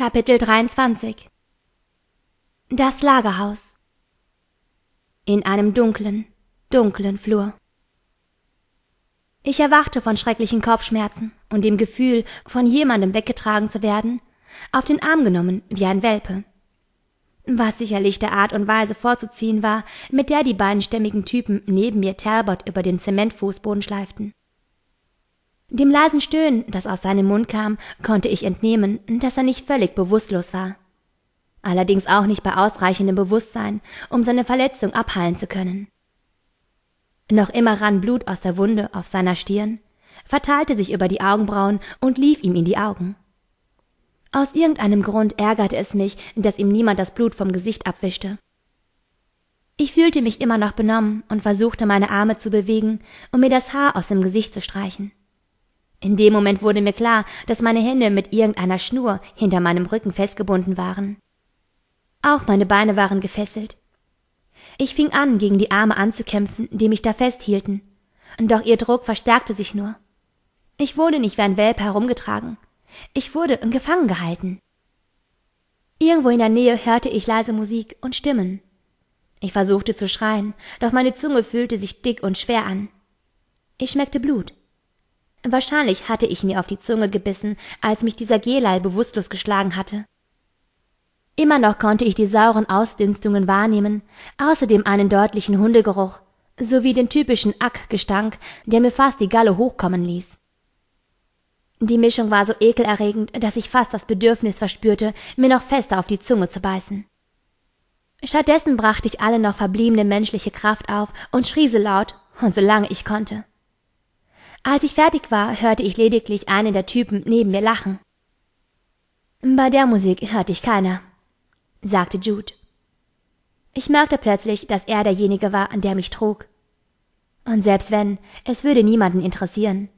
Kapitel 23 Das Lagerhaus In einem dunklen, dunklen Flur. Ich erwachte von schrecklichen Kopfschmerzen und dem Gefühl, von jemandem weggetragen zu werden, auf den Arm genommen wie ein Welpe. Was sicherlich der Art und Weise vorzuziehen war, mit der die beiden stämmigen Typen neben mir Talbot über den Zementfußboden schleiften. Dem leisen Stöhnen, das aus seinem Mund kam, konnte ich entnehmen, dass er nicht völlig bewusstlos war. Allerdings auch nicht bei ausreichendem Bewusstsein, um seine Verletzung abheilen zu können. Noch immer rann Blut aus der Wunde auf seiner Stirn, verteilte sich über die Augenbrauen und lief ihm in die Augen. Aus irgendeinem Grund ärgerte es mich, dass ihm niemand das Blut vom Gesicht abwischte. Ich fühlte mich immer noch benommen und versuchte meine Arme zu bewegen, um mir das Haar aus dem Gesicht zu streichen. In dem Moment wurde mir klar, dass meine Hände mit irgendeiner Schnur hinter meinem Rücken festgebunden waren. Auch meine Beine waren gefesselt. Ich fing an, gegen die Arme anzukämpfen, die mich da festhielten. Doch ihr Druck verstärkte sich nur. Ich wurde nicht wie ein Welpe herumgetragen. Ich wurde gefangen gehalten. Irgendwo in der Nähe hörte ich leise Musik und Stimmen. Ich versuchte zu schreien, doch meine Zunge fühlte sich dick und schwer an. Ich schmeckte Blut. Wahrscheinlich hatte ich mir auf die Zunge gebissen, als mich dieser Gelal bewusstlos geschlagen hatte. Immer noch konnte ich die sauren Ausdünstungen wahrnehmen, außerdem einen deutlichen Hundegeruch, sowie den typischen Ackgestank, der mir fast die Galle hochkommen ließ. Die Mischung war so ekelerregend, dass ich fast das Bedürfnis verspürte, mir noch fester auf die Zunge zu beißen. Stattdessen brachte ich alle noch verbliebene menschliche Kraft auf und schrie so laut und so lange ich konnte. Als ich fertig war, hörte ich lediglich einen der Typen neben mir lachen. Bei der Musik hörte ich keiner, sagte Jude. Ich merkte plötzlich, dass er derjenige war, an der mich trug. Und selbst wenn, es würde niemanden interessieren.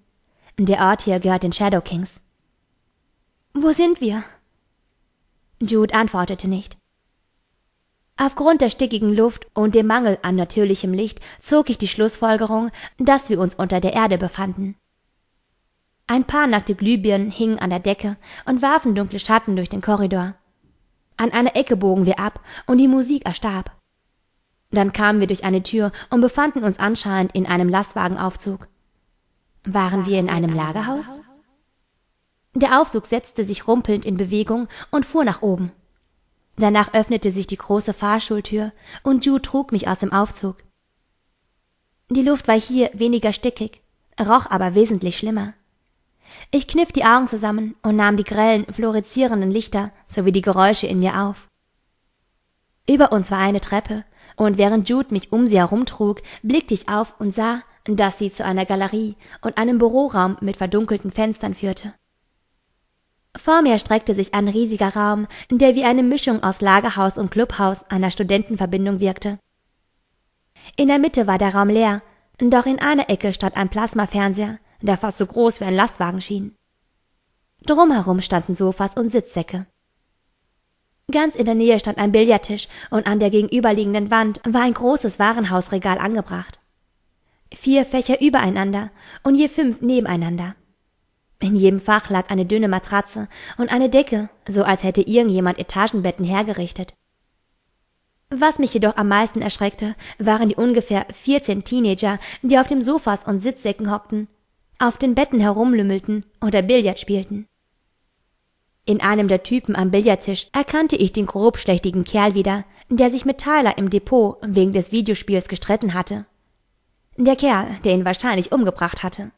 Der Ort hier gehört den Shadow Kings. Wo sind wir? Jude antwortete nicht. Aufgrund der stickigen Luft und dem Mangel an natürlichem Licht zog ich die Schlussfolgerung, dass wir uns unter der Erde befanden. Ein paar nackte Glühbirnen hingen an der Decke und warfen dunkle Schatten durch den Korridor. An einer Ecke bogen wir ab und die Musik erstarb. Dann kamen wir durch eine Tür und befanden uns anscheinend in einem Lastwagenaufzug. Waren wir in einem Lagerhaus? Der Aufzug setzte sich rumpelnd in Bewegung und fuhr nach oben. Danach öffnete sich die große Fahrschultür und Ju trug mich aus dem Aufzug. Die Luft war hier weniger stickig, roch aber wesentlich schlimmer. Ich kniff die Augen zusammen und nahm die grellen, fluoreszierenden Lichter sowie die Geräusche in mir auf. Über uns war eine Treppe, und während Jude mich um sie herumtrug, blickte ich auf und sah, dass sie zu einer Galerie und einem Büroraum mit verdunkelten Fenstern führte. Vor mir streckte sich ein riesiger Raum, der wie eine Mischung aus Lagerhaus und Clubhaus einer Studentenverbindung wirkte. In der Mitte war der Raum leer, doch in einer Ecke stand ein Plasmafernseher, der fast so groß wie ein Lastwagen schien. Drumherum standen Sofas und Sitzsäcke. Ganz in der Nähe stand ein Billardtisch und an der gegenüberliegenden Wand war ein großes Warenhausregal angebracht. Vier Fächer übereinander und je fünf nebeneinander. In jedem Fach lag eine dünne Matratze und eine Decke, so als hätte irgendjemand Etagenbetten hergerichtet. Was mich jedoch am meisten erschreckte, waren die ungefähr 14 Teenager, die auf dem Sofas und Sitzsäcken hockten, auf den Betten herumlümmelten oder Billard spielten. In einem der Typen am Billardtisch erkannte ich den grobschlächtigen Kerl wieder, der sich mit Tyler im Depot wegen des Videospiels gestritten hatte. Der Kerl, der ihn wahrscheinlich umgebracht hatte.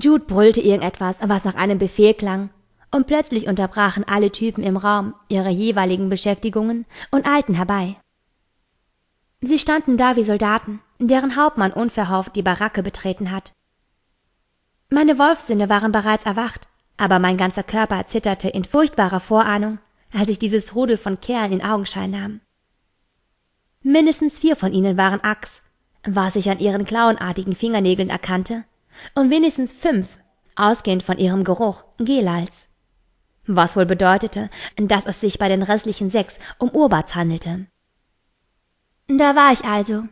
Jude brüllte irgendetwas, was nach einem Befehl klang, und plötzlich unterbrachen alle Typen im Raum ihre jeweiligen Beschäftigungen und eilten herbei. Sie standen da wie Soldaten, deren Hauptmann unverhofft die Baracke betreten hat. Meine Wolfsinne waren bereits erwacht, aber mein ganzer Körper zitterte in furchtbarer Vorahnung, als ich dieses Rudel von Kerlen in Augenschein nahm. Mindestens vier von ihnen waren Axe, was ich an ihren klauenartigen Fingernägeln erkannte, und wenigstens fünf, ausgehend von ihrem Geruch, Gelals. Was wohl bedeutete, dass es sich bei den restlichen sechs um Urbats handelte. Da war ich also.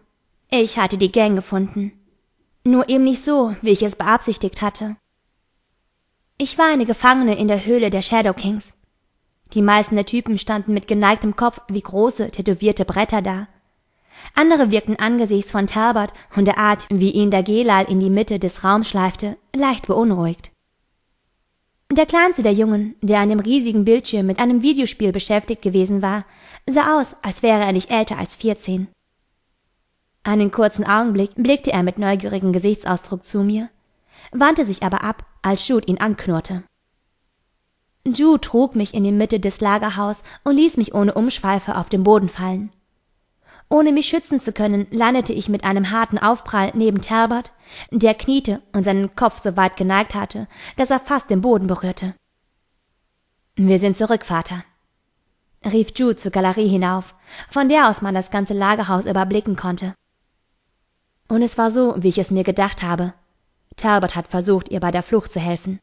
Ich hatte die Gang gefunden. Nur eben nicht so, wie ich es beabsichtigt hatte. Ich war eine Gefangene in der Höhle der Shadow Kings. Die meisten der Typen standen mit geneigtem Kopf wie große, tätowierte Bretter da andere wirkten angesichts von Talbot und der Art, wie ihn der Gelal in die Mitte des Raums schleifte, leicht beunruhigt. Der kleinste der Jungen, der an dem riesigen Bildschirm mit einem Videospiel beschäftigt gewesen war, sah aus, als wäre er nicht älter als vierzehn. Einen kurzen Augenblick blickte er mit neugierigem Gesichtsausdruck zu mir, wandte sich aber ab, als Jude ihn anknurrte. Jude trug mich in die Mitte des Lagerhaus und ließ mich ohne Umschweife auf den Boden fallen. Ohne mich schützen zu können, landete ich mit einem harten Aufprall neben Talbot, der kniete und seinen Kopf so weit geneigt hatte, dass er fast den Boden berührte. Wir sind zurück, Vater, rief Jude zur Galerie hinauf, von der aus man das ganze Lagerhaus überblicken konnte. Und es war so, wie ich es mir gedacht habe. Talbot hat versucht, ihr bei der Flucht zu helfen.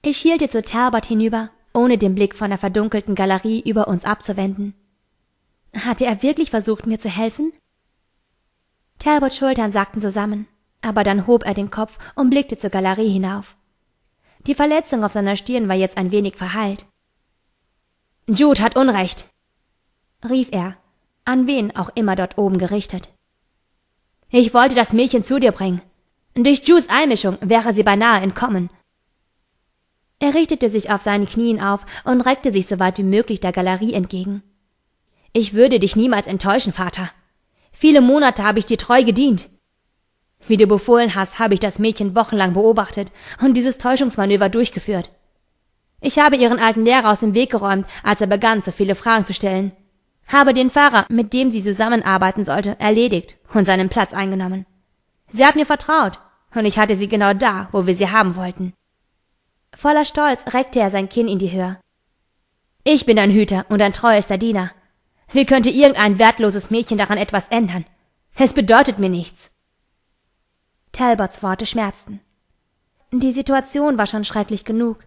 Ich hielt ihr zu Talbot hinüber, ohne den Blick von der verdunkelten Galerie über uns abzuwenden. Hatte er wirklich versucht, mir zu helfen? Talbots Schultern sagten zusammen, aber dann hob er den Kopf und blickte zur Galerie hinauf. Die Verletzung auf seiner Stirn war jetzt ein wenig verheilt. Jude hat Unrecht, rief er, an wen auch immer dort oben gerichtet. Ich wollte das Mädchen zu dir bringen. Durch Judes Einmischung wäre sie beinahe entkommen. Er richtete sich auf seinen Knien auf und reckte sich so weit wie möglich der Galerie entgegen. Ich würde dich niemals enttäuschen, Vater. Viele Monate habe ich dir treu gedient. Wie du befohlen hast, habe ich das Mädchen wochenlang beobachtet und dieses Täuschungsmanöver durchgeführt. Ich habe ihren alten Lehrer aus dem Weg geräumt, als er begann, so viele Fragen zu stellen. Habe den Fahrer, mit dem sie zusammenarbeiten sollte, erledigt und seinen Platz eingenommen. Sie hat mir vertraut, und ich hatte sie genau da, wo wir sie haben wollten. Voller Stolz reckte er sein Kinn in die Höhe. Ich bin dein Hüter und dein treuester Diener, wie könnte irgendein wertloses Mädchen daran etwas ändern? Es bedeutet mir nichts. Talbots Worte schmerzten. Die Situation war schon schrecklich genug.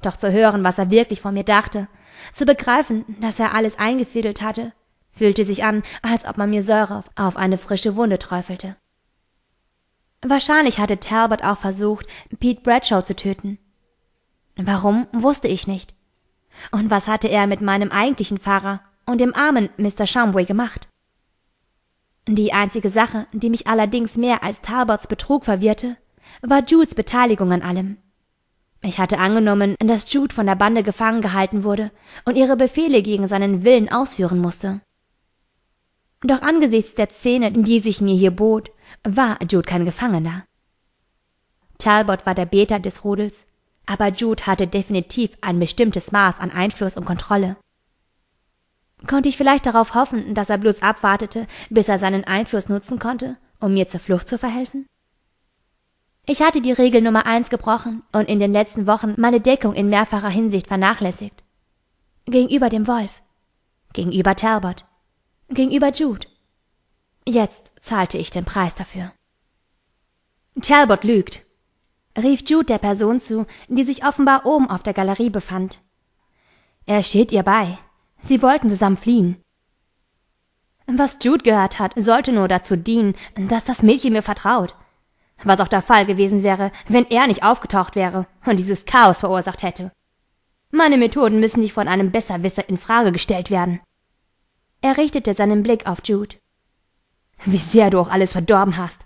Doch zu hören, was er wirklich von mir dachte, zu begreifen, dass er alles eingefädelt hatte, fühlte sich an, als ob man mir Säure auf eine frische Wunde träufelte. Wahrscheinlich hatte Talbot auch versucht, Pete Bradshaw zu töten. Warum, wusste ich nicht. Und was hatte er mit meinem eigentlichen Fahrer, und dem armen Mr. Shumway gemacht. Die einzige Sache, die mich allerdings mehr als Talbots Betrug verwirrte, war Judes Beteiligung an allem. Ich hatte angenommen, dass Jude von der Bande gefangen gehalten wurde und ihre Befehle gegen seinen Willen ausführen musste. Doch angesichts der Szene, die sich mir hier bot, war Jude kein Gefangener. Talbot war der Beter des Rudels, aber Jude hatte definitiv ein bestimmtes Maß an Einfluss und Kontrolle. Konnte ich vielleicht darauf hoffen, dass er bloß abwartete, bis er seinen Einfluss nutzen konnte, um mir zur Flucht zu verhelfen? Ich hatte die Regel Nummer eins gebrochen und in den letzten Wochen meine Deckung in mehrfacher Hinsicht vernachlässigt. Gegenüber dem Wolf. Gegenüber Talbot. Gegenüber Jude. Jetzt zahlte ich den Preis dafür. Talbot lügt, rief Jude der Person zu, die sich offenbar oben auf der Galerie befand. Er steht ihr bei, Sie wollten zusammen fliehen. Was Jude gehört hat, sollte nur dazu dienen, dass das Mädchen mir vertraut. Was auch der Fall gewesen wäre, wenn er nicht aufgetaucht wäre und dieses Chaos verursacht hätte. Meine Methoden müssen nicht von einem Besserwisser in Frage gestellt werden. Er richtete seinen Blick auf Jude. Wie sehr du auch alles verdorben hast.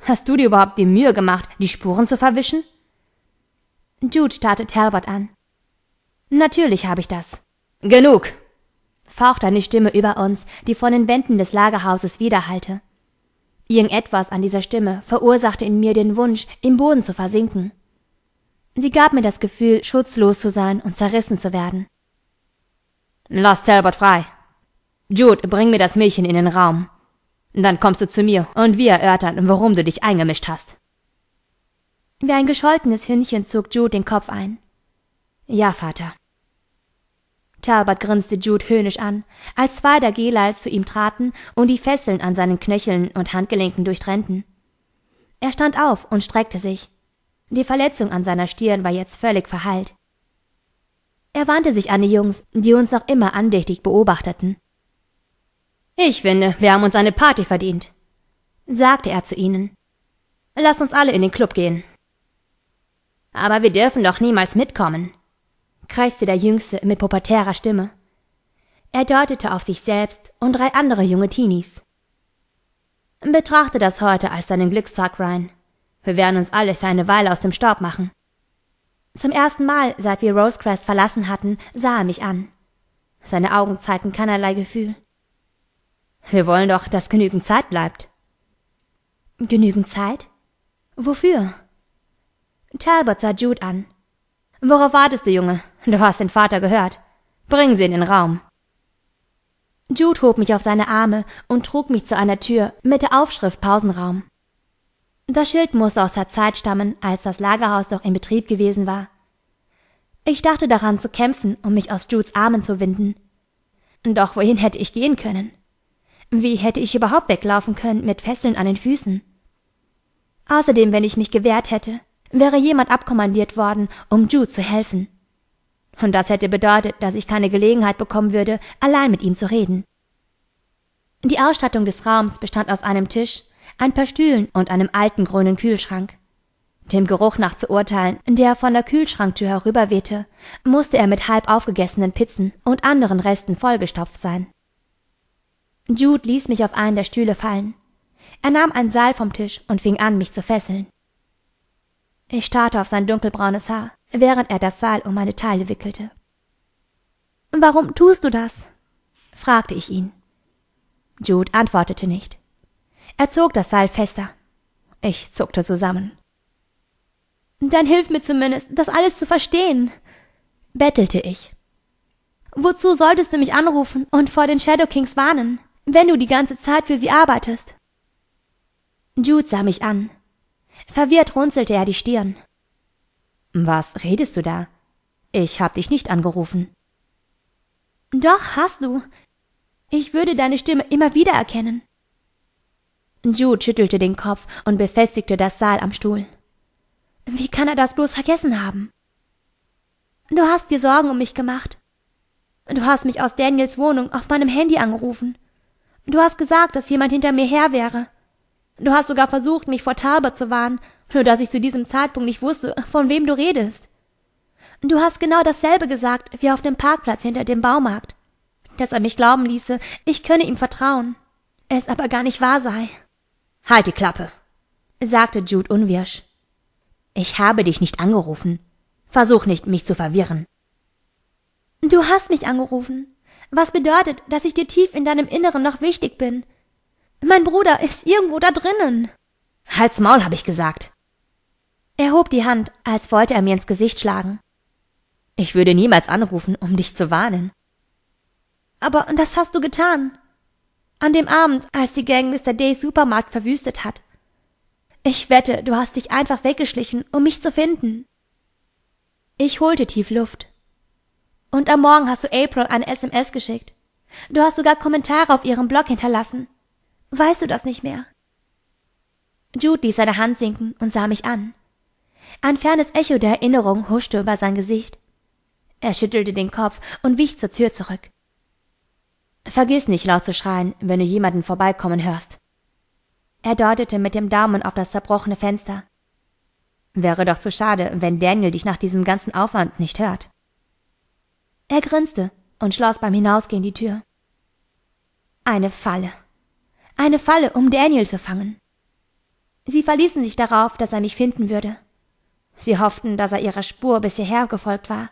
Hast du dir überhaupt die Mühe gemacht, die Spuren zu verwischen? Jude starrte Talbot an. Natürlich habe ich das. Genug, faucht eine Stimme über uns, die von den Wänden des Lagerhauses widerhallte. Irgendetwas an dieser Stimme verursachte in mir den Wunsch, im Boden zu versinken. Sie gab mir das Gefühl, schutzlos zu sein und zerrissen zu werden. Lass Talbot frei. Jude, bring mir das Mädchen in den Raum. Dann kommst du zu mir und wir erörtern, warum du dich eingemischt hast. Wie ein gescholtenes Hündchen zog Jude den Kopf ein. Ja, Vater. Talbot grinste Jude höhnisch an, als zwei der Gelal zu ihm traten und die Fesseln an seinen Knöcheln und Handgelenken durchtrennten. Er stand auf und streckte sich. Die Verletzung an seiner Stirn war jetzt völlig verheilt. Er wandte sich an die Jungs, die uns noch immer andächtig beobachteten. Ich finde, wir haben uns eine Party verdient, sagte er zu ihnen. Lass uns alle in den Club gehen. Aber wir dürfen doch niemals mitkommen, kreiste der Jüngste mit pubertärer Stimme. Er deutete auf sich selbst und drei andere junge Teenies. Betrachte das heute als deinen Glückstag, Ryan. Wir werden uns alle für eine Weile aus dem Staub machen. Zum ersten Mal, seit wir Rosecrest verlassen hatten, sah er mich an. Seine Augen zeigten keinerlei Gefühl. Wir wollen doch, dass genügend Zeit bleibt. Genügend Zeit? Wofür? Talbot sah Jude an. Worauf wartest du, Junge? Du hast den Vater gehört. Bring sie in den Raum. Jude hob mich auf seine Arme und trug mich zu einer Tür mit der Aufschrift Pausenraum. Das Schild muss aus der Zeit stammen, als das Lagerhaus noch in Betrieb gewesen war. Ich dachte daran zu kämpfen, um mich aus Judes Armen zu winden. Doch wohin hätte ich gehen können? Wie hätte ich überhaupt weglaufen können mit Fesseln an den Füßen? Außerdem, wenn ich mich gewehrt hätte, wäre jemand abkommandiert worden, um Jude zu helfen. Und das hätte bedeutet, dass ich keine Gelegenheit bekommen würde, allein mit ihm zu reden. Die Ausstattung des Raums bestand aus einem Tisch, ein paar Stühlen und einem alten grünen Kühlschrank. Dem Geruch nach zu urteilen, der von der Kühlschranktür herüberwehte, musste er mit halb aufgegessenen Pizzen und anderen Resten vollgestopft sein. Jude ließ mich auf einen der Stühle fallen. Er nahm ein Seil vom Tisch und fing an, mich zu fesseln. Ich starrte auf sein dunkelbraunes Haar während er das Seil um meine Teile wickelte. Warum tust du das? fragte ich ihn. Jude antwortete nicht. Er zog das Seil fester. Ich zuckte zusammen. Dann hilf mir zumindest, das alles zu verstehen, bettelte ich. Wozu solltest du mich anrufen und vor den Shadow Kings warnen, wenn du die ganze Zeit für sie arbeitest? Jude sah mich an. Verwirrt runzelte er die Stirn. Was redest du da? Ich hab dich nicht angerufen. Doch hast du. Ich würde deine Stimme immer wieder erkennen. Jude schüttelte den Kopf und befestigte das Saal am Stuhl. Wie kann er das bloß vergessen haben? Du hast dir Sorgen um mich gemacht. Du hast mich aus Daniels Wohnung auf meinem Handy angerufen. Du hast gesagt, dass jemand hinter mir her wäre. Du hast sogar versucht, mich vor Talbot zu warnen, nur dass ich zu diesem Zeitpunkt nicht wusste, von wem du redest. Du hast genau dasselbe gesagt wie auf dem Parkplatz hinter dem Baumarkt, dass er mich glauben ließe, ich könne ihm vertrauen, es aber gar nicht wahr sei. Halt die Klappe, sagte Jude unwirsch. Ich habe dich nicht angerufen. Versuch nicht, mich zu verwirren. Du hast mich angerufen, was bedeutet, dass ich dir tief in deinem Inneren noch wichtig bin. Mein Bruder ist irgendwo da drinnen. Halt's Maul, habe ich gesagt. Er hob die Hand, als wollte er mir ins Gesicht schlagen. Ich würde niemals anrufen, um dich zu warnen. Aber das hast du getan. An dem Abend, als die Gang Mr. Days Supermarkt verwüstet hat. Ich wette, du hast dich einfach weggeschlichen, um mich zu finden. Ich holte tief Luft. Und am Morgen hast du April eine SMS geschickt. Du hast sogar Kommentare auf ihrem Blog hinterlassen. Weißt du das nicht mehr? Jude ließ seine Hand sinken und sah mich an. Ein fernes Echo der Erinnerung huschte über sein Gesicht. Er schüttelte den Kopf und wich zur Tür zurück. Vergiss nicht laut zu schreien, wenn du jemanden vorbeikommen hörst. Er deutete mit dem Daumen auf das zerbrochene Fenster. Wäre doch zu schade, wenn Daniel dich nach diesem ganzen Aufwand nicht hört. Er grinste und schloss beim Hinausgehen die Tür. Eine Falle. Eine Falle, um Daniel zu fangen. Sie verließen sich darauf, dass er mich finden würde. Sie hofften, dass er ihrer Spur bis hierher gefolgt war.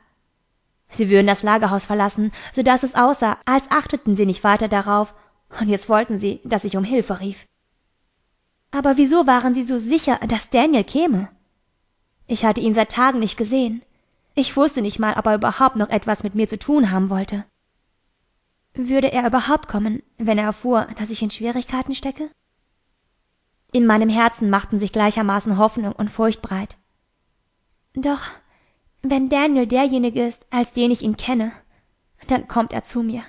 Sie würden das Lagerhaus verlassen, so dass es aussah, als achteten sie nicht weiter darauf, und jetzt wollten sie, dass ich um Hilfe rief. Aber wieso waren sie so sicher, dass Daniel käme? Ich hatte ihn seit Tagen nicht gesehen. Ich wusste nicht mal, ob er überhaupt noch etwas mit mir zu tun haben wollte. Würde er überhaupt kommen, wenn er erfuhr, dass ich in Schwierigkeiten stecke? In meinem Herzen machten sich gleichermaßen Hoffnung und Furcht breit. Doch wenn Daniel derjenige ist, als den ich ihn kenne, dann kommt er zu mir,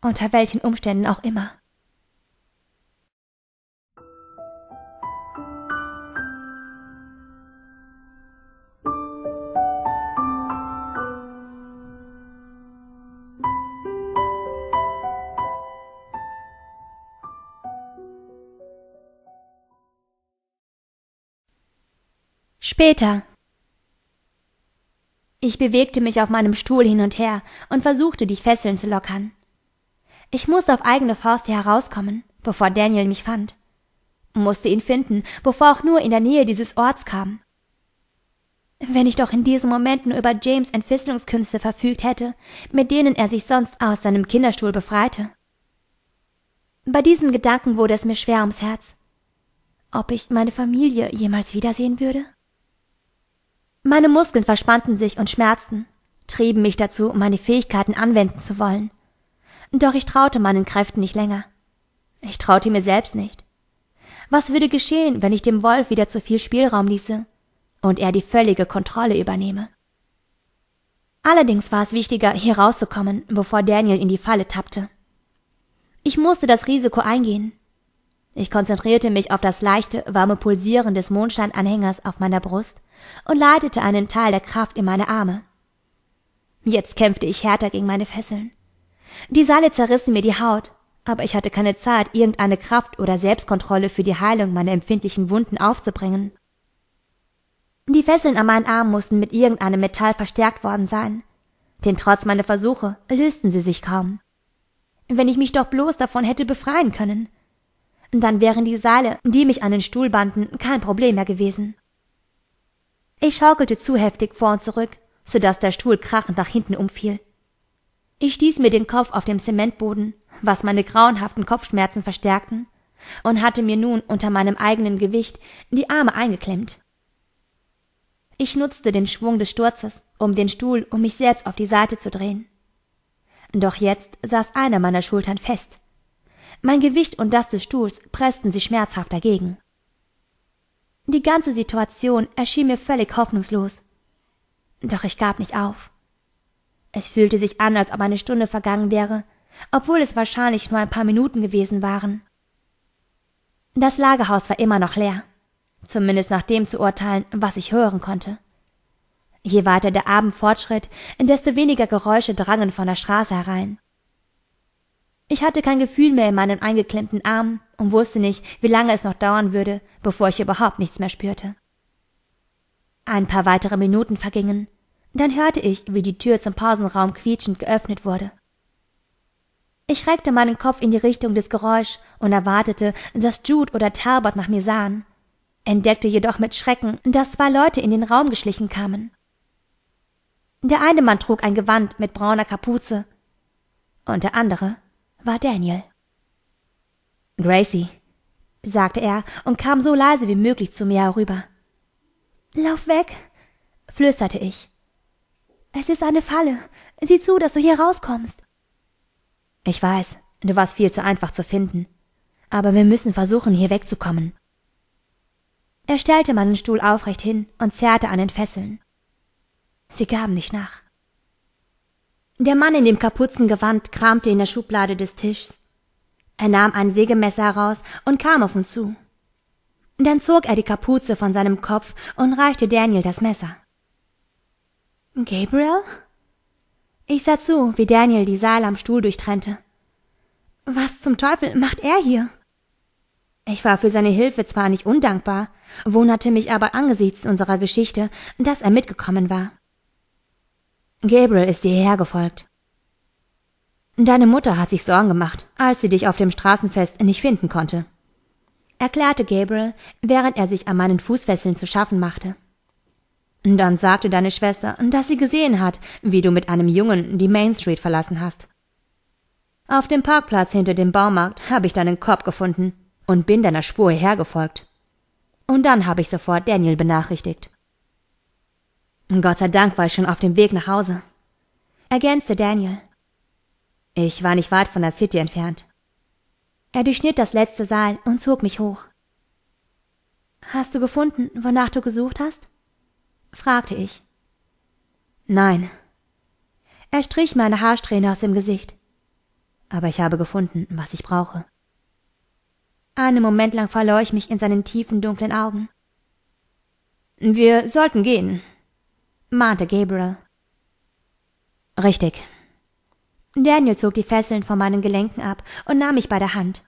unter welchen Umständen auch immer. Später ich bewegte mich auf meinem Stuhl hin und her und versuchte, die Fesseln zu lockern. Ich musste auf eigene Faust herauskommen, bevor Daniel mich fand. Musste ihn finden, bevor auch nur in der Nähe dieses Orts kam. Wenn ich doch in diesem Moment nur über James Entfesselungskünste verfügt hätte, mit denen er sich sonst aus seinem Kinderstuhl befreite. Bei diesem Gedanken wurde es mir schwer ums Herz. Ob ich meine Familie jemals wiedersehen würde? Meine Muskeln verspannten sich und schmerzten, trieben mich dazu, meine Fähigkeiten anwenden zu wollen. Doch ich traute meinen Kräften nicht länger. Ich traute mir selbst nicht. Was würde geschehen, wenn ich dem Wolf wieder zu viel Spielraum ließe und er die völlige Kontrolle übernehme? Allerdings war es wichtiger, hier rauszukommen, bevor Daniel in die Falle tappte. Ich musste das Risiko eingehen. Ich konzentrierte mich auf das leichte, warme Pulsieren des Mondscheinanhängers auf meiner Brust und leitete einen Teil der Kraft in meine Arme. Jetzt kämpfte ich härter gegen meine Fesseln. Die Seile zerrissen mir die Haut, aber ich hatte keine Zeit, irgendeine Kraft oder Selbstkontrolle für die Heilung meiner empfindlichen Wunden aufzubringen. Die Fesseln an meinen Armen mussten mit irgendeinem Metall verstärkt worden sein, denn trotz meiner Versuche lösten sie sich kaum. Wenn ich mich doch bloß davon hätte befreien können, dann wären die Seile, die mich an den Stuhl banden, kein Problem mehr gewesen. Ich schaukelte zu heftig vor und zurück, so dass der Stuhl krachend nach hinten umfiel. Ich stieß mir den Kopf auf dem Zementboden, was meine grauenhaften Kopfschmerzen verstärkten, und hatte mir nun unter meinem eigenen Gewicht die Arme eingeklemmt. Ich nutzte den Schwung des Sturzes, um den Stuhl um mich selbst auf die Seite zu drehen. Doch jetzt saß einer meiner Schultern fest. Mein Gewicht und das des Stuhls pressten sich schmerzhaft dagegen. Die ganze Situation erschien mir völlig hoffnungslos. Doch ich gab nicht auf. Es fühlte sich an, als ob eine Stunde vergangen wäre, obwohl es wahrscheinlich nur ein paar Minuten gewesen waren. Das Lagerhaus war immer noch leer, zumindest nach dem zu urteilen, was ich hören konnte. Je weiter der Abend fortschritt, desto weniger Geräusche drangen von der Straße herein. Ich hatte kein Gefühl mehr in meinen eingeklemmten Armen und wusste nicht, wie lange es noch dauern würde, bevor ich überhaupt nichts mehr spürte. Ein paar weitere Minuten vergingen, dann hörte ich, wie die Tür zum Pausenraum quietschend geöffnet wurde. Ich reckte meinen Kopf in die Richtung des Geräusch und erwartete, dass Jude oder Talbot nach mir sahen, entdeckte jedoch mit Schrecken, dass zwei Leute in den Raum geschlichen kamen. Der eine Mann trug ein Gewand mit brauner Kapuze und der andere war Daniel. Gracie, sagte er und kam so leise wie möglich zu mir herüber. Lauf weg, flüsterte ich. Es ist eine Falle. Sieh zu, dass du hier rauskommst. Ich weiß, du warst viel zu einfach zu finden. Aber wir müssen versuchen, hier wegzukommen. Er stellte meinen Stuhl aufrecht hin und zerrte an den Fesseln. Sie gaben nicht nach. Der Mann in dem Kapuzengewand kramte in der Schublade des Tischs. Er nahm ein Sägemesser heraus und kam auf uns zu. Dann zog er die Kapuze von seinem Kopf und reichte Daniel das Messer. Gabriel? Ich sah zu, wie Daniel die Seile am Stuhl durchtrennte. Was zum Teufel macht er hier? Ich war für seine Hilfe zwar nicht undankbar, wunderte mich aber angesichts unserer Geschichte, dass er mitgekommen war. Gabriel ist dir hergefolgt. Deine Mutter hat sich Sorgen gemacht, als sie dich auf dem Straßenfest nicht finden konnte, erklärte Gabriel, während er sich an meinen Fußfesseln zu schaffen machte. Dann sagte deine Schwester, dass sie gesehen hat, wie du mit einem Jungen die Main Street verlassen hast. Auf dem Parkplatz hinter dem Baumarkt habe ich deinen Korb gefunden und bin deiner Spur hergefolgt. Und dann habe ich sofort Daniel benachrichtigt. Gott sei Dank war ich schon auf dem Weg nach Hause, ergänzte Daniel. Ich war nicht weit von der City entfernt. Er durchschnitt das letzte Seil und zog mich hoch. Hast du gefunden, wonach du gesucht hast? fragte ich. Nein. Er strich meine Haarsträhne aus dem Gesicht. Aber ich habe gefunden, was ich brauche. Einen Moment lang verlor ich mich in seinen tiefen, dunklen Augen. Wir sollten gehen, mahnte Gabriel. Richtig. Daniel zog die Fesseln von meinen Gelenken ab und nahm mich bei der Hand.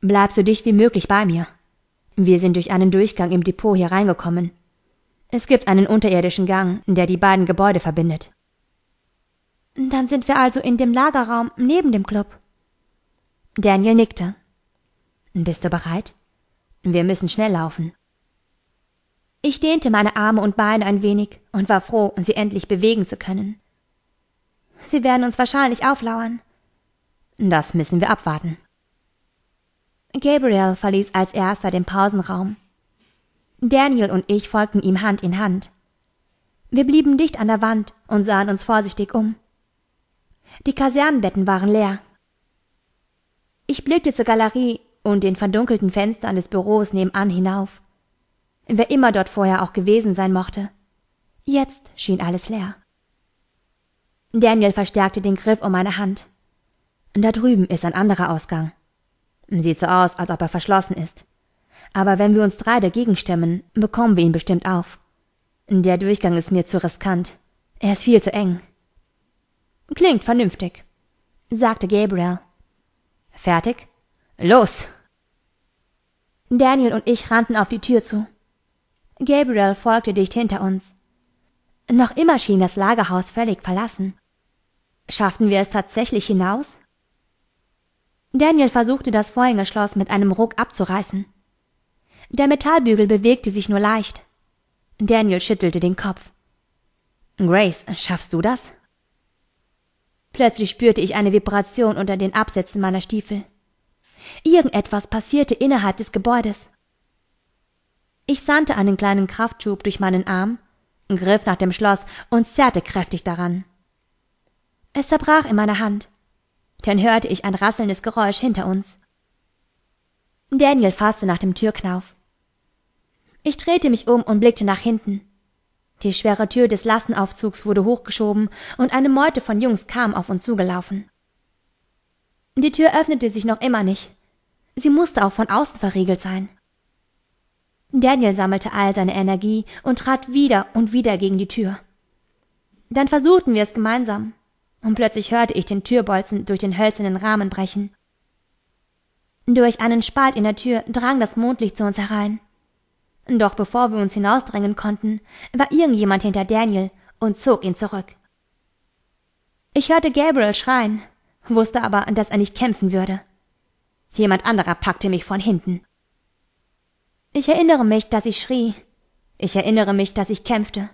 Bleib so dicht wie möglich bei mir. Wir sind durch einen Durchgang im Depot hier reingekommen. Es gibt einen unterirdischen Gang, der die beiden Gebäude verbindet. Dann sind wir also in dem Lagerraum neben dem Club. Daniel nickte. Bist du bereit? Wir müssen schnell laufen. Ich dehnte meine Arme und Beine ein wenig und war froh, sie endlich bewegen zu können. Sie werden uns wahrscheinlich auflauern. Das müssen wir abwarten. Gabriel verließ als erster den Pausenraum. Daniel und ich folgten ihm Hand in Hand. Wir blieben dicht an der Wand und sahen uns vorsichtig um. Die Kasernenbetten waren leer. Ich blickte zur Galerie und den verdunkelten Fenstern des Büros nebenan hinauf wer immer dort vorher auch gewesen sein mochte. Jetzt schien alles leer. Daniel verstärkte den Griff um meine Hand. Da drüben ist ein anderer Ausgang. Sieht so aus, als ob er verschlossen ist. Aber wenn wir uns drei dagegen stemmen, bekommen wir ihn bestimmt auf. Der Durchgang ist mir zu riskant. Er ist viel zu eng. Klingt vernünftig, sagte Gabriel. Fertig? Los! Daniel und ich rannten auf die Tür zu. Gabriel folgte dicht hinter uns. Noch immer schien das Lagerhaus völlig verlassen. Schafften wir es tatsächlich hinaus? Daniel versuchte das Vorhängeschloss mit einem Ruck abzureißen. Der Metallbügel bewegte sich nur leicht. Daniel schüttelte den Kopf. Grace, schaffst du das? Plötzlich spürte ich eine Vibration unter den Absätzen meiner Stiefel. Irgendetwas passierte innerhalb des Gebäudes. Ich sandte einen kleinen Kraftschub durch meinen Arm, griff nach dem Schloss und zerrte kräftig daran. Es zerbrach in meiner Hand. Dann hörte ich ein rasselndes Geräusch hinter uns. Daniel fasste nach dem Türknauf. Ich drehte mich um und blickte nach hinten. Die schwere Tür des Lastenaufzugs wurde hochgeschoben und eine Meute von Jungs kam auf uns zugelaufen. Die Tür öffnete sich noch immer nicht. Sie musste auch von außen verriegelt sein. Daniel sammelte all seine Energie und trat wieder und wieder gegen die Tür. Dann versuchten wir es gemeinsam, und plötzlich hörte ich den Türbolzen durch den hölzernen Rahmen brechen. Durch einen Spalt in der Tür drang das Mondlicht zu uns herein. Doch bevor wir uns hinausdrängen konnten, war irgendjemand hinter Daniel und zog ihn zurück. Ich hörte Gabriel schreien, wusste aber, dass er nicht kämpfen würde. Jemand anderer packte mich von hinten. Ich erinnere mich, dass ich schrie. Ich erinnere mich, dass ich kämpfte.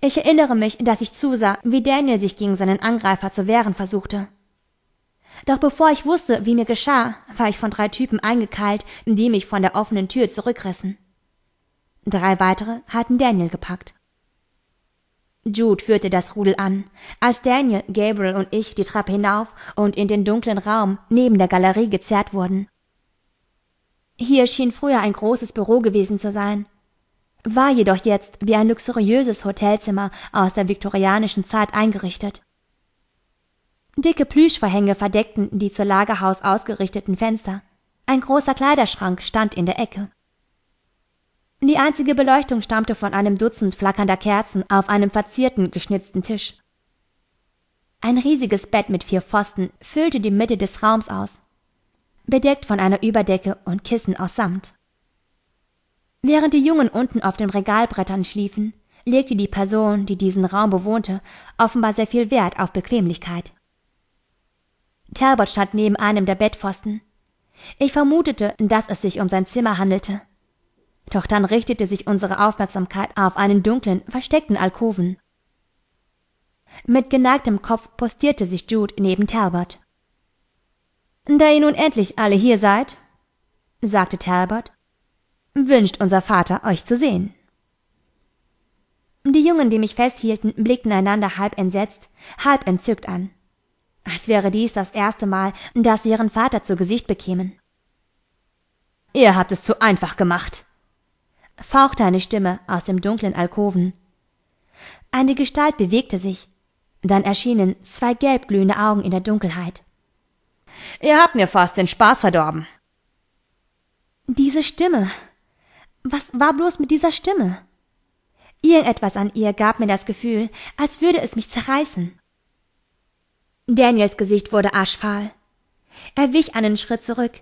Ich erinnere mich, dass ich zusah, wie Daniel sich gegen seinen Angreifer zu wehren versuchte. Doch bevor ich wusste, wie mir geschah, war ich von drei Typen eingekeilt, die mich von der offenen Tür zurückrissen. Drei weitere hatten Daniel gepackt. Jude führte das Rudel an, als Daniel, Gabriel und ich die Treppe hinauf und in den dunklen Raum neben der Galerie gezerrt wurden. Hier schien früher ein großes Büro gewesen zu sein, war jedoch jetzt wie ein luxuriöses Hotelzimmer aus der viktorianischen Zeit eingerichtet. Dicke Plüschverhänge verdeckten die zur Lagerhaus ausgerichteten Fenster. Ein großer Kleiderschrank stand in der Ecke. Die einzige Beleuchtung stammte von einem Dutzend flackernder Kerzen auf einem verzierten, geschnitzten Tisch. Ein riesiges Bett mit vier Pfosten füllte die Mitte des Raums aus bedeckt von einer Überdecke und Kissen aus Samt. Während die Jungen unten auf den Regalbrettern schliefen, legte die Person, die diesen Raum bewohnte, offenbar sehr viel Wert auf Bequemlichkeit. Talbot stand neben einem der Bettpfosten. Ich vermutete, dass es sich um sein Zimmer handelte. Doch dann richtete sich unsere Aufmerksamkeit auf einen dunklen, versteckten Alkoven. Mit geneigtem Kopf postierte sich Jude neben Talbot. Da ihr nun endlich alle hier seid, sagte Talbot, wünscht unser Vater euch zu sehen. Die Jungen, die mich festhielten, blickten einander halb entsetzt, halb entzückt an. Als wäre dies das erste Mal, dass sie ihren Vater zu Gesicht bekämen. Ihr habt es zu einfach gemacht, fauchte eine Stimme aus dem dunklen Alkoven. Eine Gestalt bewegte sich. Dann erschienen zwei gelbglühende Augen in der Dunkelheit. Ihr habt mir fast den Spaß verdorben. Diese Stimme. Was war bloß mit dieser Stimme? Irgendetwas an ihr gab mir das Gefühl, als würde es mich zerreißen. Daniels Gesicht wurde aschfahl. Er wich einen Schritt zurück,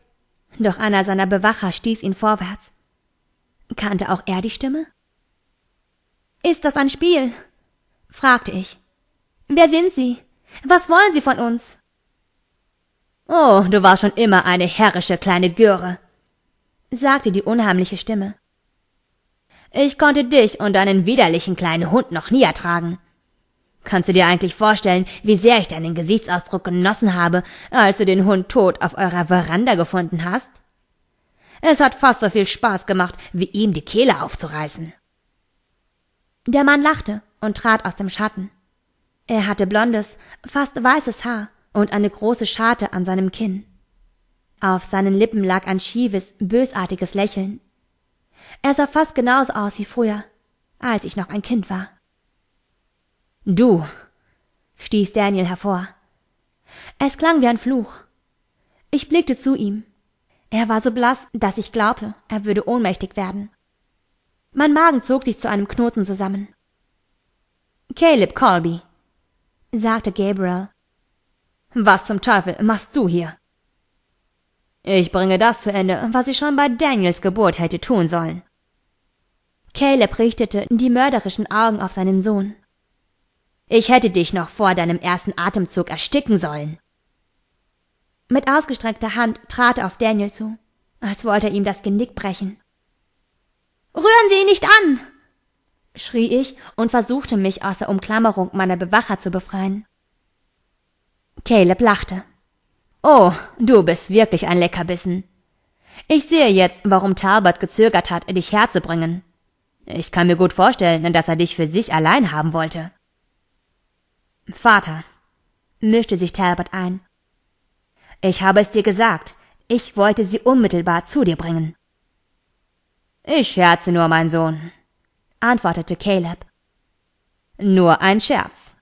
doch einer seiner Bewacher stieß ihn vorwärts. Kannte auch er die Stimme? Ist das ein Spiel? fragte ich. Wer sind Sie? Was wollen Sie von uns? Oh, du warst schon immer eine herrische kleine Göre, sagte die unheimliche Stimme. Ich konnte dich und deinen widerlichen kleinen Hund noch nie ertragen. Kannst du dir eigentlich vorstellen, wie sehr ich deinen Gesichtsausdruck genossen habe, als du den Hund tot auf eurer Veranda gefunden hast? Es hat fast so viel Spaß gemacht, wie ihm die Kehle aufzureißen. Der Mann lachte und trat aus dem Schatten. Er hatte blondes, fast weißes Haar und eine große Scharte an seinem Kinn. Auf seinen Lippen lag ein schiefes, bösartiges Lächeln. Er sah fast genauso aus wie früher, als ich noch ein Kind war. Du, stieß Daniel hervor. Es klang wie ein Fluch. Ich blickte zu ihm. Er war so blass, dass ich glaubte, er würde ohnmächtig werden. Mein Magen zog sich zu einem Knoten zusammen. Caleb Colby, sagte Gabriel was zum Teufel machst du hier? Ich bringe das zu Ende, was ich schon bei Daniels Geburt hätte tun sollen. Caleb richtete die mörderischen Augen auf seinen Sohn. Ich hätte dich noch vor deinem ersten Atemzug ersticken sollen. Mit ausgestreckter Hand trat er auf Daniel zu, als wollte er ihm das Genick brechen. Rühren Sie ihn nicht an! schrie ich und versuchte mich aus der Umklammerung meiner Bewacher zu befreien. Caleb lachte. Oh, du bist wirklich ein Leckerbissen. Ich sehe jetzt, warum Talbot gezögert hat, dich herzubringen. Ich kann mir gut vorstellen, dass er dich für sich allein haben wollte. Vater, mischte sich Talbot ein. Ich habe es dir gesagt. Ich wollte sie unmittelbar zu dir bringen. Ich scherze nur, mein Sohn, antwortete Caleb. Nur ein Scherz.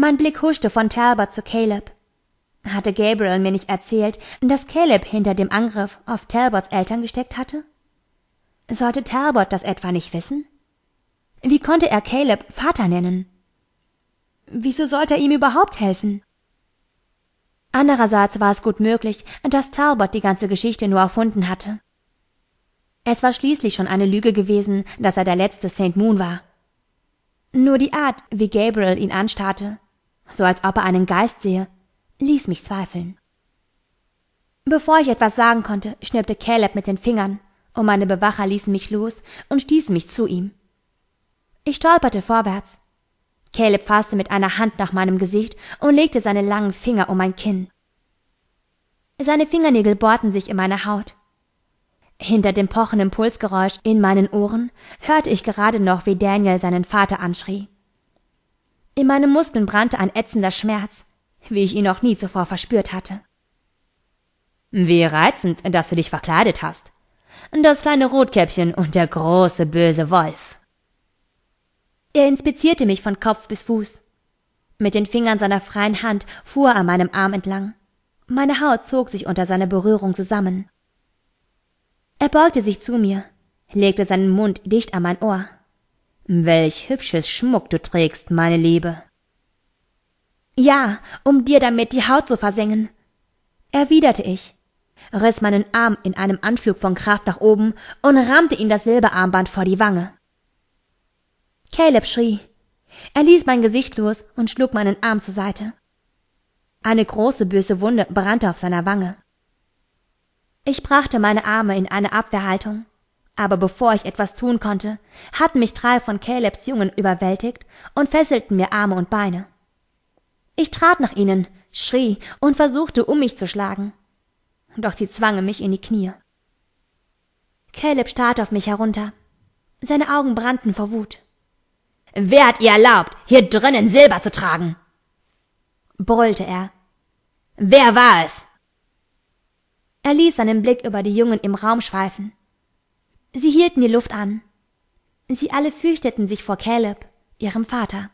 Mein Blick huschte von Talbot zu Caleb. Hatte Gabriel mir nicht erzählt, dass Caleb hinter dem Angriff auf Talbots Eltern gesteckt hatte? Sollte Talbot das etwa nicht wissen? Wie konnte er Caleb Vater nennen? Wieso sollte er ihm überhaupt helfen? Andererseits war es gut möglich, dass Talbot die ganze Geschichte nur erfunden hatte. Es war schließlich schon eine Lüge gewesen, dass er der letzte St. Moon war. Nur die Art, wie Gabriel ihn anstarrte, so als ob er einen Geist sehe, ließ mich zweifeln. Bevor ich etwas sagen konnte, schnippte Caleb mit den Fingern, und meine Bewacher ließen mich los und stießen mich zu ihm. Ich stolperte vorwärts. Caleb fasste mit einer Hand nach meinem Gesicht und legte seine langen Finger um mein Kinn. Seine Fingernägel bohrten sich in meine Haut. Hinter dem pochenden Pulsgeräusch in meinen Ohren hörte ich gerade noch, wie Daniel seinen Vater anschrie. In meinen Muskeln brannte ein ätzender Schmerz, wie ich ihn noch nie zuvor verspürt hatte. Wie reizend, dass du dich verkleidet hast. Das kleine Rotkäppchen und der große böse Wolf. Er inspizierte mich von Kopf bis Fuß. Mit den Fingern seiner freien Hand fuhr er an meinem Arm entlang. Meine Haut zog sich unter seiner Berührung zusammen. Er beugte sich zu mir, legte seinen Mund dicht an mein Ohr. Welch hübsches Schmuck du trägst, meine Liebe. Ja, um dir damit die Haut zu versengen, erwiderte ich, riss meinen Arm in einem Anflug von Kraft nach oben und rammte ihm das Silberarmband vor die Wange. Caleb schrie. Er ließ mein Gesicht los und schlug meinen Arm zur Seite. Eine große böse Wunde brannte auf seiner Wange. Ich brachte meine Arme in eine Abwehrhaltung aber bevor ich etwas tun konnte, hatten mich drei von Calebs Jungen überwältigt und fesselten mir Arme und Beine. Ich trat nach ihnen, schrie und versuchte, um mich zu schlagen. Doch sie zwangen mich in die Knie. Caleb starrte auf mich herunter. Seine Augen brannten vor Wut. Wer hat ihr erlaubt, hier drinnen Silber zu tragen? brüllte er. Wer war es? Er ließ seinen Blick über die Jungen im Raum schweifen. Sie hielten die Luft an. Sie alle fürchteten sich vor Caleb, ihrem Vater.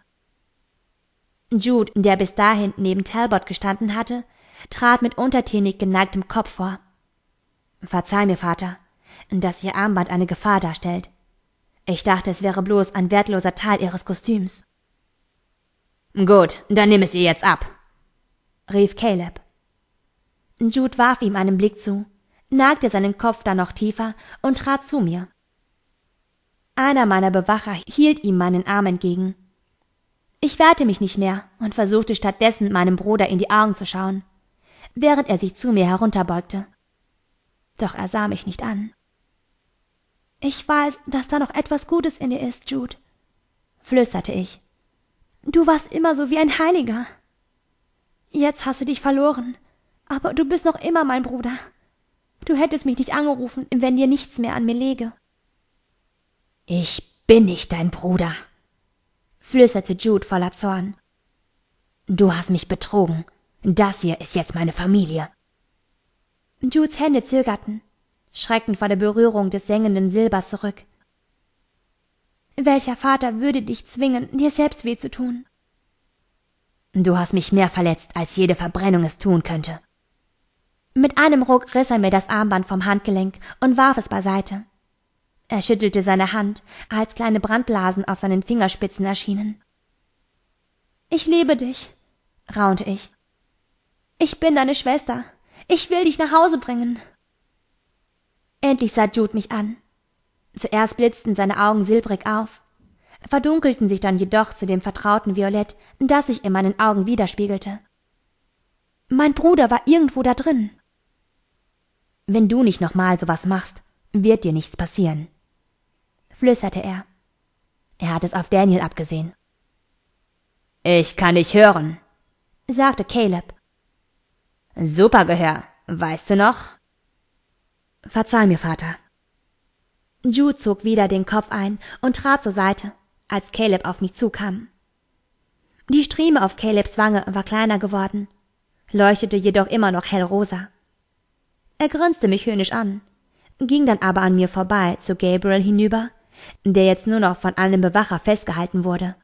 Jude, der bis dahin neben Talbot gestanden hatte, trat mit untertänig geneigtem Kopf vor. Verzeih mir, Vater, dass Ihr Armband eine Gefahr darstellt. Ich dachte, es wäre bloß ein wertloser Teil Ihres Kostüms. Gut, dann nimm es ihr jetzt ab, rief Caleb. Jude warf ihm einen Blick zu, nagte seinen Kopf dann noch tiefer und trat zu mir. Einer meiner Bewacher hielt ihm meinen Arm entgegen. Ich wehrte mich nicht mehr und versuchte stattdessen meinem Bruder in die Augen zu schauen, während er sich zu mir herunterbeugte. Doch er sah mich nicht an. Ich weiß, dass da noch etwas Gutes in dir ist, Jude, flüsterte ich. Du warst immer so wie ein Heiliger. Jetzt hast du dich verloren, aber du bist noch immer mein Bruder. Du hättest mich nicht angerufen, wenn dir nichts mehr an mir läge. Ich bin nicht dein Bruder, flüsterte Jude voller Zorn. Du hast mich betrogen. Das hier ist jetzt meine Familie. Judes Hände zögerten, schreckten vor der Berührung des sengenden Silbers zurück. Welcher Vater würde dich zwingen, dir selbst weh zu tun? Du hast mich mehr verletzt, als jede Verbrennung es tun könnte. Mit einem Ruck riss er mir das Armband vom Handgelenk und warf es beiseite. Er schüttelte seine Hand, als kleine Brandblasen auf seinen Fingerspitzen erschienen. Ich liebe dich, raunte ich. Ich bin deine Schwester. Ich will dich nach Hause bringen. Endlich sah Jude mich an. Zuerst blitzten seine Augen silbrig auf, verdunkelten sich dann jedoch zu dem vertrauten Violett, das sich in meinen Augen widerspiegelte. Mein Bruder war irgendwo da drin. Wenn du nicht nochmal sowas machst, wird dir nichts passieren, flüsterte er. Er hat es auf Daniel abgesehen. Ich kann dich hören, sagte Caleb. Super Gehör, weißt du noch? Verzeih mir, Vater. Jude zog wieder den Kopf ein und trat zur Seite, als Caleb auf mich zukam. Die Strieme auf Calebs Wange war kleiner geworden, leuchtete jedoch immer noch hellrosa. Er grinste mich höhnisch an, ging dann aber an mir vorbei zu Gabriel hinüber, der jetzt nur noch von einem Bewacher festgehalten wurde.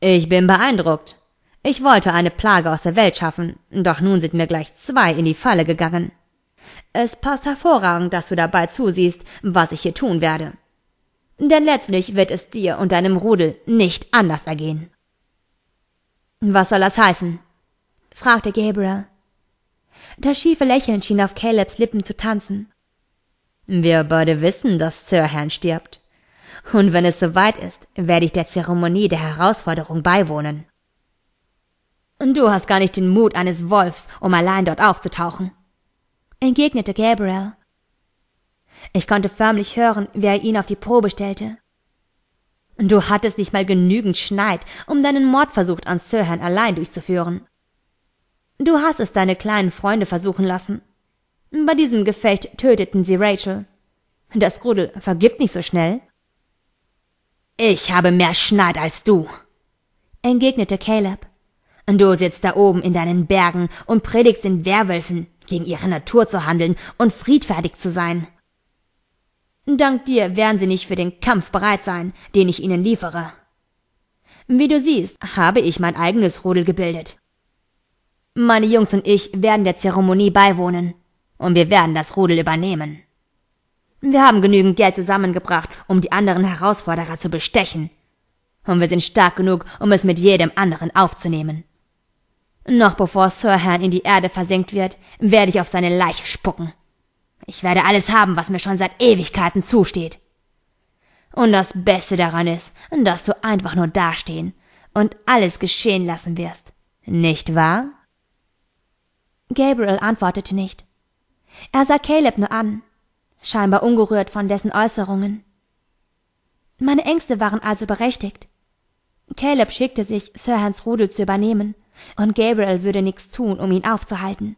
Ich bin beeindruckt. Ich wollte eine Plage aus der Welt schaffen, doch nun sind mir gleich zwei in die Falle gegangen. Es passt hervorragend, dass du dabei zusiehst, was ich hier tun werde. Denn letztlich wird es dir und deinem Rudel nicht anders ergehen. Was soll das heißen? fragte Gabriel. Das schiefe Lächeln schien auf Calebs Lippen zu tanzen. Wir beide wissen, dass Sir Herrn stirbt. Und wenn es soweit ist, werde ich der Zeremonie der Herausforderung beiwohnen. Du hast gar nicht den Mut eines Wolfs, um allein dort aufzutauchen, entgegnete Gabriel. Ich konnte förmlich hören, wie er ihn auf die Probe stellte. Du hattest nicht mal genügend Schneid, um deinen Mordversuch an Sirhan allein durchzuführen. Du hast es deine kleinen Freunde versuchen lassen. Bei diesem Gefecht töteten sie Rachel. Das Rudel vergibt nicht so schnell. Ich habe mehr Schneid als du, entgegnete Caleb. Du sitzt da oben in deinen Bergen und predigst den Werwölfen, gegen ihre Natur zu handeln und friedfertig zu sein. Dank dir werden sie nicht für den Kampf bereit sein, den ich ihnen liefere. Wie du siehst, habe ich mein eigenes Rudel gebildet. Meine Jungs und ich werden der Zeremonie beiwohnen. Und wir werden das Rudel übernehmen. Wir haben genügend Geld zusammengebracht, um die anderen Herausforderer zu bestechen. Und wir sind stark genug, um es mit jedem anderen aufzunehmen. Noch bevor Sir Herrn in die Erde versenkt wird, werde ich auf seine Leiche spucken. Ich werde alles haben, was mir schon seit Ewigkeiten zusteht. Und das Beste daran ist, dass du einfach nur dastehen und alles geschehen lassen wirst. Nicht wahr? Gabriel antwortete nicht. Er sah Caleb nur an, scheinbar ungerührt von dessen Äußerungen. Meine Ängste waren also berechtigt. Caleb schickte sich, Sir Hans Rudel zu übernehmen, und Gabriel würde nichts tun, um ihn aufzuhalten.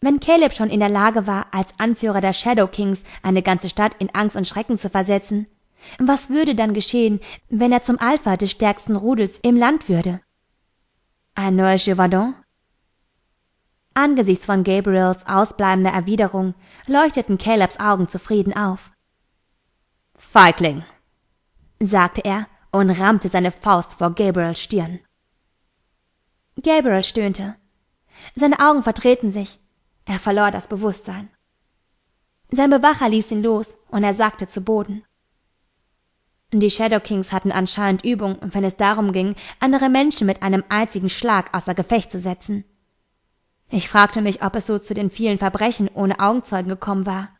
Wenn Caleb schon in der Lage war, als Anführer der Shadow Kings eine ganze Stadt in Angst und Schrecken zu versetzen, was würde dann geschehen, wenn er zum Alpha des stärksten Rudels im Land würde? Ein neuer Givardon? Angesichts von Gabriels ausbleibender Erwiderung leuchteten Calebs Augen zufrieden auf. Feigling, sagte er und rammte seine Faust vor Gabriels Stirn. Gabriel stöhnte. Seine Augen verdrehten sich. Er verlor das Bewusstsein. Sein Bewacher ließ ihn los und er sagte zu Boden. Die Shadow Kings hatten anscheinend Übung, wenn es darum ging, andere Menschen mit einem einzigen Schlag außer Gefecht zu setzen. Ich fragte mich, ob es so zu den vielen Verbrechen ohne Augenzeugen gekommen war.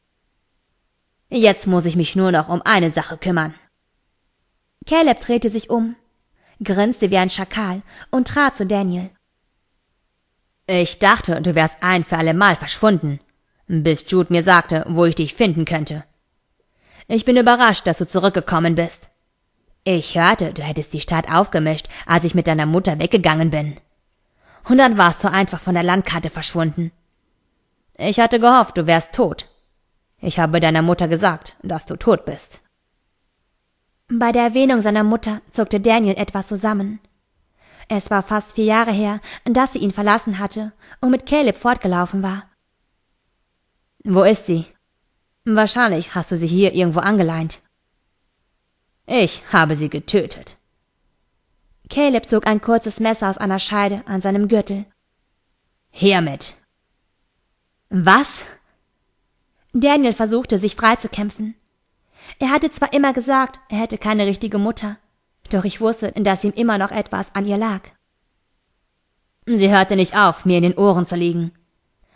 Jetzt muss ich mich nur noch um eine Sache kümmern. Caleb drehte sich um, grinste wie ein Schakal und trat zu Daniel. Ich dachte, du wärst ein für alle Mal verschwunden, bis Jude mir sagte, wo ich dich finden könnte. Ich bin überrascht, dass du zurückgekommen bist. Ich hörte, du hättest die Stadt aufgemischt, als ich mit deiner Mutter weggegangen bin. Und dann warst du einfach von der Landkarte verschwunden. Ich hatte gehofft, du wärst tot. Ich habe deiner Mutter gesagt, dass du tot bist. Bei der Erwähnung seiner Mutter zuckte Daniel etwas zusammen. Es war fast vier Jahre her, dass sie ihn verlassen hatte und mit Caleb fortgelaufen war. Wo ist sie? Wahrscheinlich hast du sie hier irgendwo angeleint. Ich habe sie getötet. Caleb zog ein kurzes Messer aus einer Scheide an seinem Gürtel. Hiermit. Was? Daniel versuchte, sich freizukämpfen. Er hatte zwar immer gesagt, er hätte keine richtige Mutter, doch ich wusste, dass ihm immer noch etwas an ihr lag. Sie hörte nicht auf, mir in den Ohren zu liegen.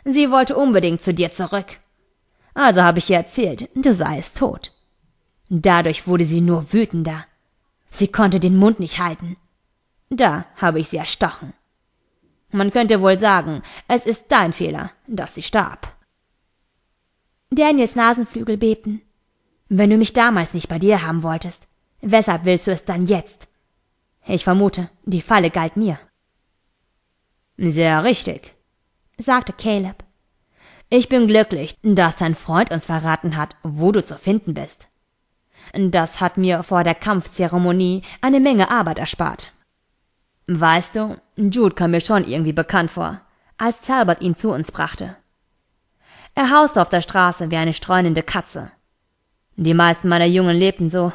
Sie wollte unbedingt zu dir zurück. Also habe ich ihr erzählt, du seist tot. Dadurch wurde sie nur wütender. Sie konnte den Mund nicht halten. Da habe ich sie erstochen. Man könnte wohl sagen, es ist dein Fehler, dass sie starb. Daniels Nasenflügel bebten. Wenn du mich damals nicht bei dir haben wolltest, weshalb willst du es dann jetzt? Ich vermute, die Falle galt mir. Sehr richtig, sagte Caleb. Ich bin glücklich, dass dein Freund uns verraten hat, wo du zu finden bist. Das hat mir vor der Kampfzeremonie eine Menge Arbeit erspart. Weißt du, Jude kam mir schon irgendwie bekannt vor, als Talbot ihn zu uns brachte. Er hauste auf der Straße wie eine streunende Katze. Die meisten meiner Jungen lebten so.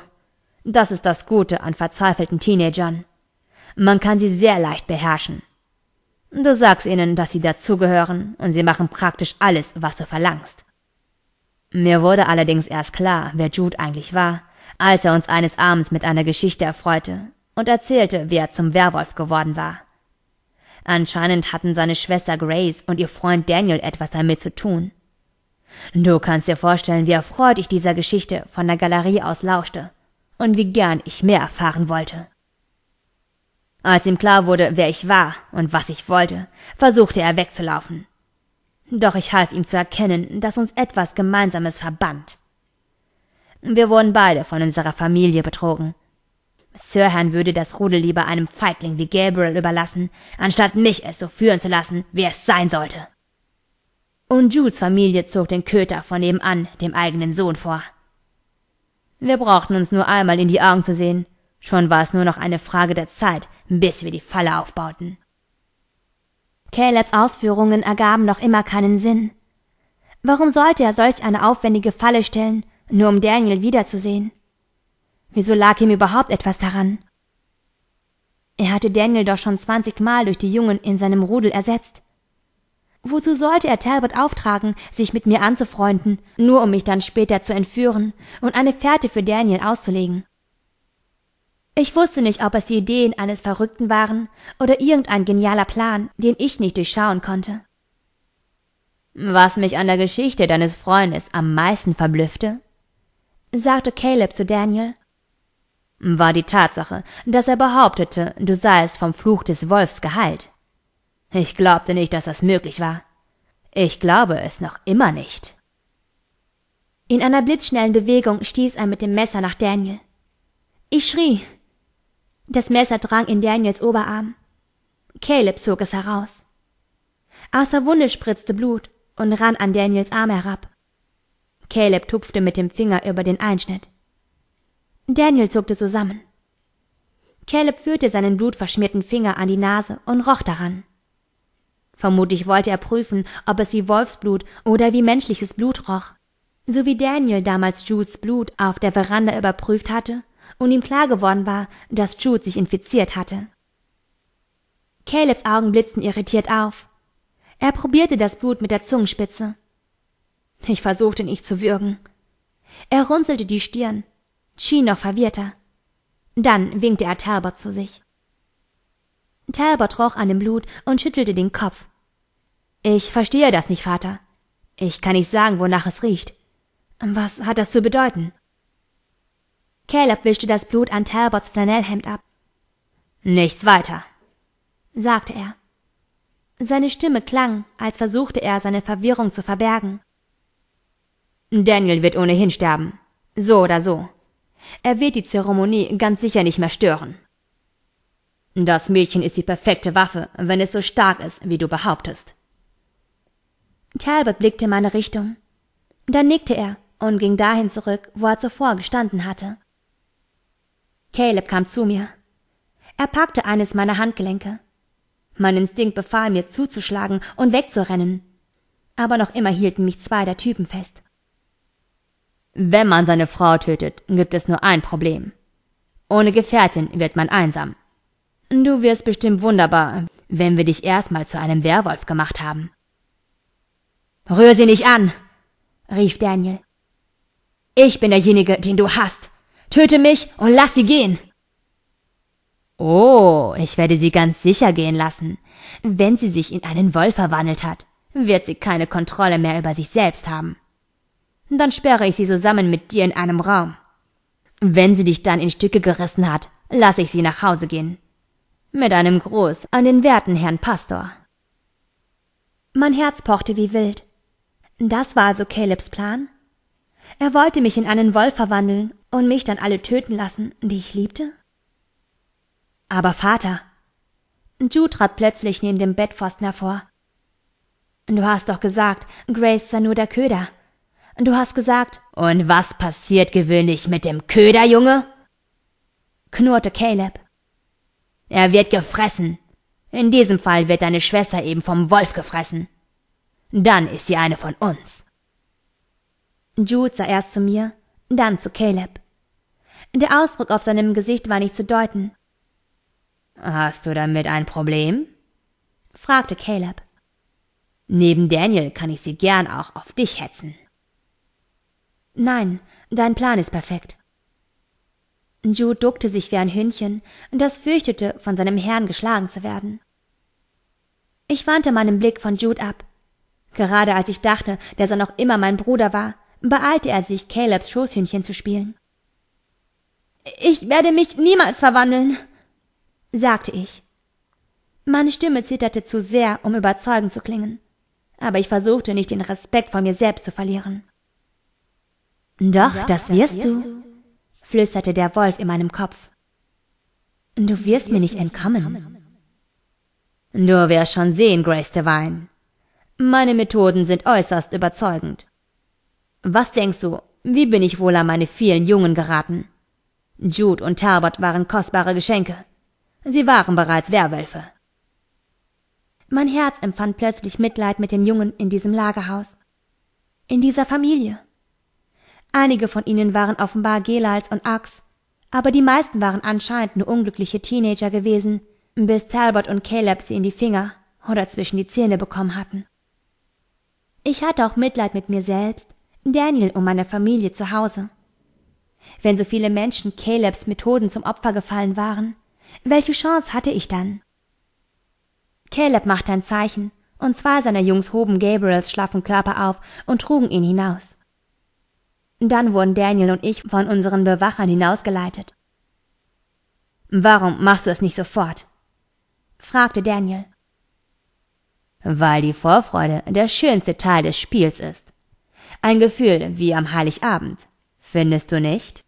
Das ist das Gute an verzweifelten Teenagern. Man kann sie sehr leicht beherrschen. Du sagst ihnen, dass sie dazugehören, und sie machen praktisch alles, was du verlangst. Mir wurde allerdings erst klar, wer Jude eigentlich war, als er uns eines Abends mit einer Geschichte erfreute, und erzählte, wie er zum Werwolf geworden war. Anscheinend hatten seine Schwester Grace und ihr Freund Daniel etwas damit zu tun. Du kannst dir vorstellen, wie erfreut ich dieser Geschichte von der Galerie aus lauschte und wie gern ich mehr erfahren wollte. Als ihm klar wurde, wer ich war und was ich wollte, versuchte er wegzulaufen. Doch ich half ihm zu erkennen, dass uns etwas Gemeinsames verband. Wir wurden beide von unserer Familie betrogen Sirhan würde das Rudel lieber einem Feigling wie Gabriel überlassen, anstatt mich es so führen zu lassen, wie es sein sollte. Und Judes Familie zog den Köter von nebenan, dem eigenen Sohn, vor. Wir brauchten uns nur einmal in die Augen zu sehen. Schon war es nur noch eine Frage der Zeit, bis wir die Falle aufbauten. Calebs Ausführungen ergaben noch immer keinen Sinn. Warum sollte er solch eine aufwendige Falle stellen, nur um Daniel wiederzusehen? Wieso lag ihm überhaupt etwas daran? Er hatte Daniel doch schon zwanzigmal durch die Jungen in seinem Rudel ersetzt. Wozu sollte er Talbot auftragen, sich mit mir anzufreunden, nur um mich dann später zu entführen und eine Fährte für Daniel auszulegen? Ich wusste nicht, ob es die Ideen eines Verrückten waren oder irgendein genialer Plan, den ich nicht durchschauen konnte. Was mich an der Geschichte deines Freundes am meisten verblüffte, sagte Caleb zu Daniel, war die Tatsache, dass er behauptete, du seist vom Fluch des Wolfs geheilt. Ich glaubte nicht, dass das möglich war. Ich glaube es noch immer nicht. In einer blitzschnellen Bewegung stieß er mit dem Messer nach Daniel. Ich schrie. Das Messer drang in Daniels Oberarm. Caleb zog es heraus. Aus der Wunde spritzte Blut und rann an Daniels Arm herab. Caleb tupfte mit dem Finger über den Einschnitt. Daniel zuckte zusammen. Caleb führte seinen blutverschmierten Finger an die Nase und roch daran. Vermutlich wollte er prüfen, ob es wie Wolfsblut oder wie menschliches Blut roch. So wie Daniel damals Judes Blut auf der Veranda überprüft hatte und ihm klar geworden war, dass Jude sich infiziert hatte. Calebs Augen blitzten irritiert auf. Er probierte das Blut mit der Zungenspitze. Ich versuchte nicht zu würgen. Er runzelte die Stirn, schien noch verwirrter. Dann winkte er Talbot zu sich. Talbot roch an dem Blut und schüttelte den Kopf. Ich verstehe das nicht, Vater. Ich kann nicht sagen, wonach es riecht. Was hat das zu bedeuten? Caleb wischte das Blut an Talbots Flanellhemd ab. Nichts weiter, sagte er. Seine Stimme klang, als versuchte er, seine Verwirrung zu verbergen. Daniel wird ohnehin sterben. So oder so. Er wird die Zeremonie ganz sicher nicht mehr stören. Das Mädchen ist die perfekte Waffe, wenn es so stark ist, wie du behauptest. Talbot blickte in meine Richtung. Dann nickte er und ging dahin zurück, wo er zuvor gestanden hatte. Caleb kam zu mir. Er packte eines meiner Handgelenke. Mein Instinkt befahl mir zuzuschlagen und wegzurennen. Aber noch immer hielten mich zwei der Typen fest. Wenn man seine Frau tötet, gibt es nur ein Problem. Ohne Gefährtin wird man einsam. Du wirst bestimmt wunderbar, wenn wir dich erstmal zu einem Werwolf gemacht haben. Rühr sie nicht an, rief Daniel. Ich bin derjenige, den du hast. Töte mich und lass sie gehen. Oh, ich werde sie ganz sicher gehen lassen. Wenn sie sich in einen Wolf verwandelt hat, wird sie keine Kontrolle mehr über sich selbst haben. Dann sperre ich sie zusammen mit dir in einem Raum. Wenn sie dich dann in Stücke gerissen hat, lasse ich sie nach Hause gehen. Mit einem Gruß an den werten Herrn Pastor. Mein Herz pochte wie wild. Das war also Calebs Plan? Er wollte mich in einen Wolf verwandeln und mich dann alle töten lassen, die ich liebte? Aber Vater. Jude trat plötzlich neben dem Bettpfosten hervor. Du hast doch gesagt, Grace sei nur der Köder. Du hast gesagt, und was passiert gewöhnlich mit dem Köderjunge? knurrte Caleb. Er wird gefressen. In diesem Fall wird deine Schwester eben vom Wolf gefressen. Dann ist sie eine von uns. Jude sah erst zu mir, dann zu Caleb. Der Ausdruck auf seinem Gesicht war nicht zu deuten. Hast du damit ein Problem? fragte Caleb. Neben Daniel kann ich sie gern auch auf dich hetzen. Nein, dein Plan ist perfekt. Jude duckte sich wie ein Hündchen, das fürchtete, von seinem Herrn geschlagen zu werden. Ich wandte meinen Blick von Jude ab. Gerade als ich dachte, dass er noch immer mein Bruder war, beeilte er sich, Calebs Schoßhündchen zu spielen. Ich werde mich niemals verwandeln, sagte ich. Meine Stimme zitterte zu sehr, um überzeugend zu klingen, aber ich versuchte nicht den Respekt vor mir selbst zu verlieren. Doch, das wirst du, flüsterte der Wolf in meinem Kopf. Du wirst mir nicht entkommen. Du wirst schon sehen, Grace Devine. Meine Methoden sind äußerst überzeugend. Was denkst du, wie bin ich wohl an meine vielen Jungen geraten? Jude und Talbot waren kostbare Geschenke. Sie waren bereits Werwölfe. Mein Herz empfand plötzlich Mitleid mit den Jungen in diesem Lagerhaus. In dieser Familie. Einige von ihnen waren offenbar Gelals und Ax, aber die meisten waren anscheinend nur unglückliche Teenager gewesen, bis Talbot und Caleb sie in die Finger oder zwischen die Zähne bekommen hatten. Ich hatte auch Mitleid mit mir selbst, Daniel und meiner Familie zu Hause. Wenn so viele Menschen Calebs Methoden zum Opfer gefallen waren, welche Chance hatte ich dann? Caleb machte ein Zeichen, und zwei seiner Jungs hoben Gabriels schlaffen Körper auf und trugen ihn hinaus. Dann wurden Daniel und ich von unseren Bewachern hinausgeleitet. Warum machst du es nicht sofort? fragte Daniel. Weil die Vorfreude der schönste Teil des Spiels ist. Ein Gefühl wie am Heiligabend, findest du nicht?